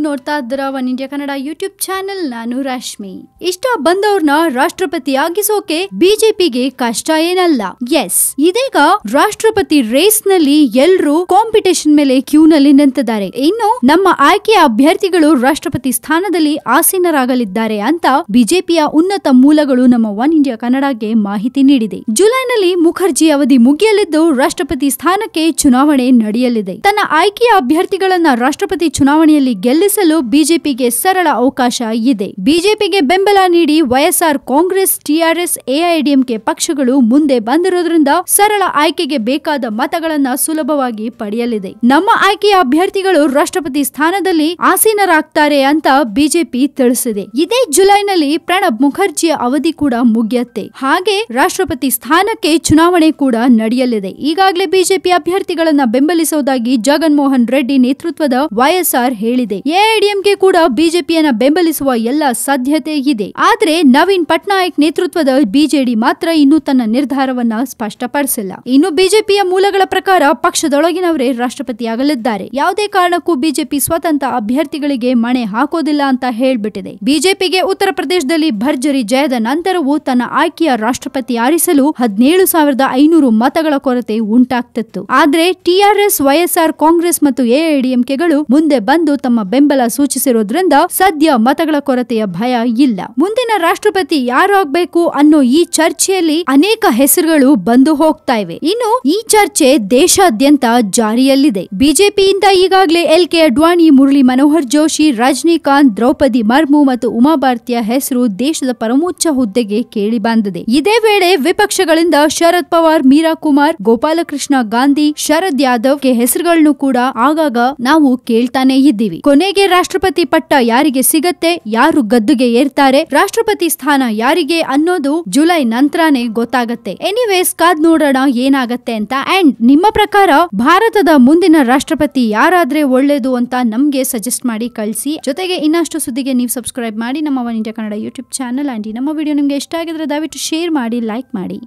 ನೀವು ನೋಡ್ತಾ ಇದ್ರ one India Kannada YouTube channel ನಾನು ರಶ್ಮಿ ಇಷ್ಟ ಬಂದವ್ರನ್ನ ರಾಷ್ಟ್ರಪತಿ ಆಗಿಸೋಕೆ ಬಿಜೆಪಿಗೆ ಕಷ್ಟ ಏನಲ್ಲ ಎಸ್ ಇದೀಗ ರಾಷ್ಟ್ರಪತಿ ರೇಸ್ ನಲ್ಲಿ ಎಲ್ರು ಕಾಂಪಿಟೇಷನ್ ಮೇಲೆ ಕ್ಯೂ ನಲ್ಲಿ ನಿಂತಿದ್ದಾರೆ ಇನ್ನು ನಮ್ಮ ಆಯ್ಕೆಯ ಅಭ್ಯರ್ಥಿಗಳು ರಾಷ್ಟ್ರಪತಿ ಸ್ಥಾನದಲ್ಲಿ ಆಸೀನರಾಗಲಿದ್ದಾರೆ ಅಂತ ಬಿಜೆಪಿಯ ಉನ್ನತ ಮೂಲಗಳು ನಮ್ಮ ಒನ್ ಇಂಡಿಯಾ ಕನ್ನಡಕ್ಕೆ ಮಾಹಿತಿ ನೀಡಿದೆ ಜುಲೈನಲ್ಲಿ ಮುಖರ್ಜಿ ಅವಧಿ ಮುಗಿಯಲಿದ್ದು ರಾಷ್ಟ್ರಪತಿ ಸ್ಥಾನಕ್ಕೆ ಚುನಾವಣೆ ನಡೆಯಲಿದೆ ತನ್ನ ಆಯ್ಕೆಯ ಅಭ್ಯರ್ಥಿಗಳನ್ನ ರಾಷ್ಟ್ರಪತಿ ಚುನಾವಣೆಯಲ್ಲಿ ಗೆಲ್ಲಿಸಿ ಗೆಲ್ಲಿಸಲು ಬಿಜೆಪಿಗೆ ಸರಳ ಅವಕಾಶ ಇದೆ ಬಿಜೆಪಿಗೆ ಬೆಂಬಲ ನೀಡಿ ವೈಎಸ್ಆರ್ ಕಾಂಗ್ರೆಸ್ ಟಿಆರ್ಎಸ್ ಎಐಡಿಎಂಕೆ ಪಕ್ಷಗಳು ಮುಂದೆ ಬಂದಿರೋದ್ರಿಂದ ಸರಳ ಆಯ್ಕೆಗೆ ಬೇಕಾದ ಮತಗಳನ್ನ ಸುಲಭವಾಗಿ ಪಡೆಯಲಿದೆ ನಮ್ಮ ಆಯ್ಕೆಯ ಅಭ್ಯರ್ಥಿಗಳು ರಾಷ್ಟ್ರಪತಿ ಸ್ಥಾನದಲ್ಲಿ ಆಸೀನರಾಗ್ತಾರೆ ಅಂತ ಬಿಜೆಪಿ ತಿಳಿಸಿದೆ ಇದೇ ಜುಲೈನಲ್ಲಿ ಪ್ರಣಬ್ ಮುಖರ್ಜಿಯ ಅವಧಿ ಕೂಡ ಮುಗಿಯತ್ತೆ ಹಾಗೆ ರಾಷ್ಟ್ರಪತಿ ಸ್ಥಾನಕ್ಕೆ ಚುನಾವಣೆ ಕೂಡ ನಡೆಯಲಿದೆ ಈಗಾಗಲೇ ಬಿಜೆಪಿ ಅಭ್ಯರ್ಥಿಗಳನ್ನ ಬೆಂಬಲಿಸುವುದಾಗಿ ಜಗನ್ಮೋಹನ್ ರೆಡ್ಡಿ ನೇತೃತ್ವದ ವೈಎಸ್ಆರ್ ಹೇಳಿದೆ ಎಐಡಿಎಂಕೆ ಕೂಡ ಬಿಜೆಪಿಯನ್ನ ಬೆಂಬಲಿಸುವ ಎಲ್ಲ ಸಾಧ್ಯತೆ ಇದೆ ಆದರೆ ನವೀನ್ ಪಟ್ನಾಯಕ್ ನೇತೃತ್ವದ ಬಿಜೆಡಿ ಮಾತ್ರ ಇನ್ನೂ ತನ್ನ ನಿರ್ಧಾರವನ್ನ ಸ್ಪಷ್ಟಪಡಿಸಿಲ್ಲ ಇನ್ನು ಬಿಜೆಪಿಯ ಮೂಲಗಳ ಪ್ರಕಾರ ಪಕ್ಷದೊಳಗಿನವರೇ ರಾಷ್ಟ್ರಪತಿಯಾಗಲಿದ್ದಾರೆ ಯಾವುದೇ ಕಾರಣಕ್ಕೂ ಬಿಜೆಪಿ ಸ್ವತಂತ್ರ ಅಭ್ಯರ್ಥಿಗಳಿಗೆ ಮಣೆ ಹಾಕೋದಿಲ್ಲ ಅಂತ ಹೇಳ್ಬಿಟ್ಟಿದೆ ಬಿಜೆಪಿಗೆ ಉತ್ತರ ಪ್ರದೇಶದಲ್ಲಿ ಭರ್ಜರಿ ಜಯದ ನಂತರವೂ ತನ್ನ ಆಯ್ಕೆಯ ರಾಷ್ಟ್ರಪತಿ ಆರಿಸಲು ಹದಿನೇಳು ಸಾವಿರದ ಐನೂರು ಮತಗಳ ಕೊರತೆ ಉಂಟಾಗ್ತಿತ್ತು ಆದ್ರೆ ಟಿಆರ್ಎಸ್ ವೈಎಸ್ಆರ್ ಕಾಂಗ್ರೆಸ್ ಮತ್ತು ಎಐಡಿಎಂಕೆಗಳು ಮುಂದೆ ಬಂದು ತಮ್ಮ ಬೆಂಬಲ ಬೆಂಬಲ ಸೂಚಿಸಿರೋದ್ರಿಂದ ಸದ್ಯ ಮತಗಳ ಕೊರತೆಯ ಭಯ ಇಲ್ಲ ಮುಂದಿನ ರಾಷ್ಟ್ರಪತಿ ಯಾರಾಗ್ಬೇಕು ಅನ್ನೋ ಈ ಚರ್ಚೆಯಲ್ಲಿ ಅನೇಕ ಹೆಸರುಗಳು ಬಂದು ಹೋಗ್ತಾ ಇವೆ ಇನ್ನು ಈ ಚರ್ಚೆ ದೇಶಾದ್ಯಂತ ಜಾರಿಯಲ್ಲಿದೆ ಬಿಜೆಪಿಯಿಂದ ಈಗಾಗಲೇ ಎಲ್ ಕೆ ಅಡ್ವಾಣಿ ಮುರಳಿ ಮನೋಹರ್ ಜೋಶಿ ರಜನಿಕಾಂತ್ ದ್ರೌಪದಿ ಮರ್ಮು ಮತ್ತು ಉಮಾ ಭಾರತಿಯ ಹೆಸರು ದೇಶದ ಪರಮೋಚ್ಚ ಹುದ್ದೆಗೆ ಕೇಳಿ ಬಂದಿದೆ ಇದೇ ವೇಳೆ ವಿಪಕ್ಷಗಳಿಂದ ಶರದ್ ಪವಾರ್ ಮೀರಾ ಕುಮಾರ್ ಗೋಪಾಲಕೃಷ್ಣ ಗಾಂಧಿ ಶರದ್ ಯಾದವ್ ಹೆಸರುಗಳನ್ನು ಕೂಡ ಆಗಾಗ ನಾವು ಕೇಳ್ತಾನೆ ಇದ್ದೀವಿ ಕೊನೆಗೆ ಕೊನೆಗೆ ರಾಷ್ಟ್ರಪತಿ ಪಟ್ಟ ಯಾರಿಗೆ ಸಿಗತ್ತೆ ಯಾರು ಗದ್ದುಗೆ ಏರ್ತಾರೆ ರಾಷ್ಟ್ರಪತಿ ಸ್ಥಾನ ಯಾರಿಗೆ ಅನ್ನೋದು ಜುಲೈ ನಂತರನೇ ಗೊತ್ತಾಗತ್ತೆ ಎನಿವೇಸ್ ಕಾದ್ ನೋಡೋಣ ಏನಾಗತ್ತೆ ಅಂತ ಅಂಡ್ ನಿಮ್ಮ ಪ್ರಕಾರ ಭಾರತದ ಮುಂದಿನ ರಾಷ್ಟ್ರಪತಿ ಯಾರಾದ್ರೆ ಒಳ್ಳೇದು ಅಂತ ನಮ್ಗೆ ಸಜೆಸ್ಟ್ ಮಾಡಿ ಕಳಿಸಿ ಜೊತೆಗೆ ಇನ್ನಷ್ಟು ಸುದ್ದಿಗೆ ನೀವು ಸಬ್ಸ್ಕ್ರೈಬ್ ಮಾಡಿ ನಮ್ಮ one India Kannada YouTube channel and ನಮ್ಮ ವಿಡಿಯೋ ನಿಮ್ಗೆ ಇಷ್ಟ ಆಗಿದ್ರೆ ದಯವಿಟ್ಟು ಶೇರ್ ಮಾಡಿ ಲೈಕ್ ಮಾಡಿ